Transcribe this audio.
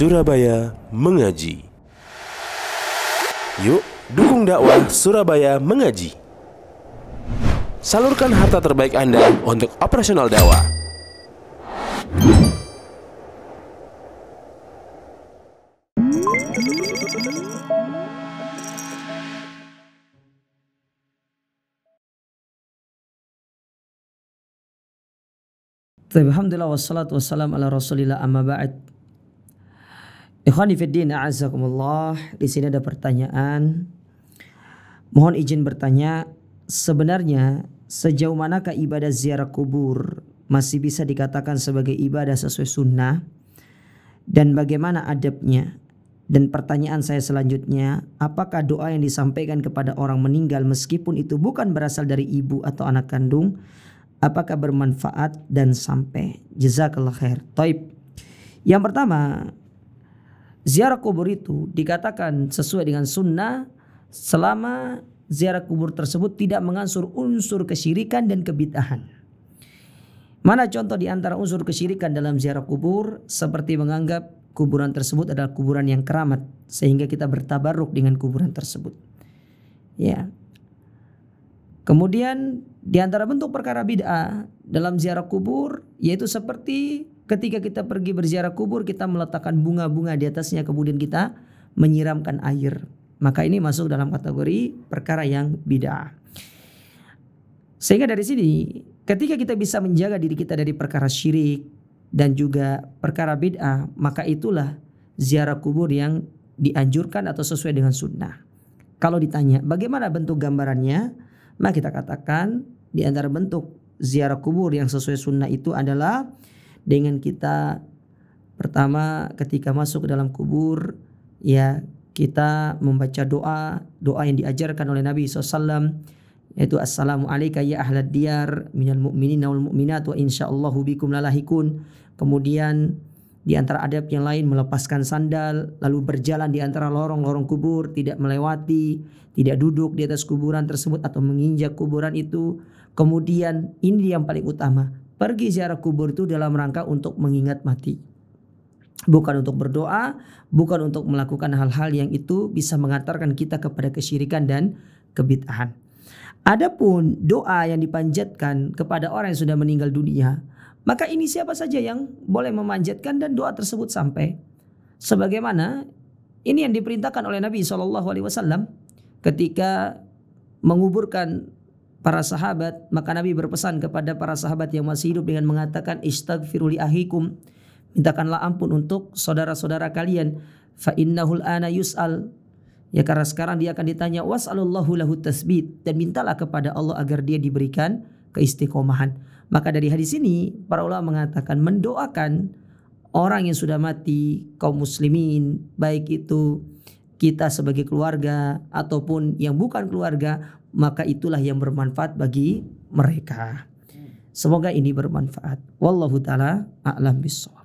Surabaya Mengaji. Yuk, dukung dakwah Surabaya Mengaji. Salurkan harta terbaik Anda untuk operasional dakwah. Alhamdulillah wassalatu wassalam ala rasulillah amma ba'd Ikhwani fiddin a'azakumullah, di sini ada pertanyaan. Mohon izin bertanya, sebenarnya sejauh manakah ibadah ziarah kubur masih bisa dikatakan sebagai ibadah sesuai sunnah? Dan bagaimana adabnya? Dan pertanyaan saya selanjutnya, apakah doa yang disampaikan kepada orang meninggal meskipun itu bukan berasal dari ibu atau anak kandung, apakah bermanfaat dan sampai? Jazakallah khair. Taib. Yang pertama, ziarah kubur itu dikatakan sesuai dengan sunnah selama ziarah kubur tersebut tidak mengansur unsur kesyirikan dan kebitahan. Mana contoh di antara unsur kesyirikan dalam ziarah kubur seperti menganggap kuburan tersebut adalah kuburan yang keramat sehingga kita bertabaruk dengan kuburan tersebut. Ya. Kemudian di antara bentuk perkara bid'ah dalam ziarah kubur yaitu seperti Ketika kita pergi berziarah kubur, kita meletakkan bunga-bunga di atasnya, kemudian kita menyiramkan air. Maka ini masuk dalam kategori perkara yang bid'ah. Sehingga dari sini, ketika kita bisa menjaga diri kita dari perkara syirik dan juga perkara bid'ah, maka itulah ziarah kubur yang dianjurkan atau sesuai dengan sunnah. Kalau ditanya bagaimana bentuk gambarannya, maka kita katakan di antara bentuk ziarah kubur yang sesuai sunnah itu adalah dengan kita pertama ketika masuk ke dalam kubur ya kita membaca doa doa yang diajarkan oleh Nabi SAW yaitu assalamu alayka ya ahlad diyar minal mu'minin wal mu'minat wa insyaallahu bikum lalahikun kemudian di antara adab yang lain melepaskan sandal, lalu berjalan di antara lorong-lorong kubur, tidak melewati, tidak duduk di atas kuburan tersebut atau menginjak kuburan itu. Kemudian ini yang paling utama, Pergi ziarah kubur itu dalam rangka untuk mengingat mati. Bukan untuk berdoa, bukan untuk melakukan hal-hal yang itu bisa mengantarkan kita kepada kesyirikan dan kebitahan. Adapun doa yang dipanjatkan kepada orang yang sudah meninggal dunia, maka ini siapa saja yang boleh memanjatkan dan doa tersebut sampai. Sebagaimana ini yang diperintahkan oleh Nabi Shallallahu Alaihi Wasallam ketika menguburkan para sahabat, maka Nabi berpesan kepada para sahabat yang masih hidup dengan mengatakan istaghfiruli ahikum, mintakanlah ampun untuk saudara-saudara kalian fa innahul ana yus'al ya karena sekarang dia akan ditanya was'alullahu lahu tasbit dan mintalah kepada Allah agar dia diberikan keistiqomahan. Maka dari hadis ini para ulama mengatakan mendoakan orang yang sudah mati kaum muslimin baik itu kita sebagai keluarga ataupun yang bukan keluarga, maka itulah yang bermanfaat bagi mereka. Hmm. Semoga ini bermanfaat. Wallahu taala a'lam bissawab.